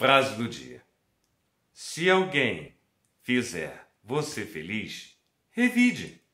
Frase do dia: Se alguém fizer você feliz, revide.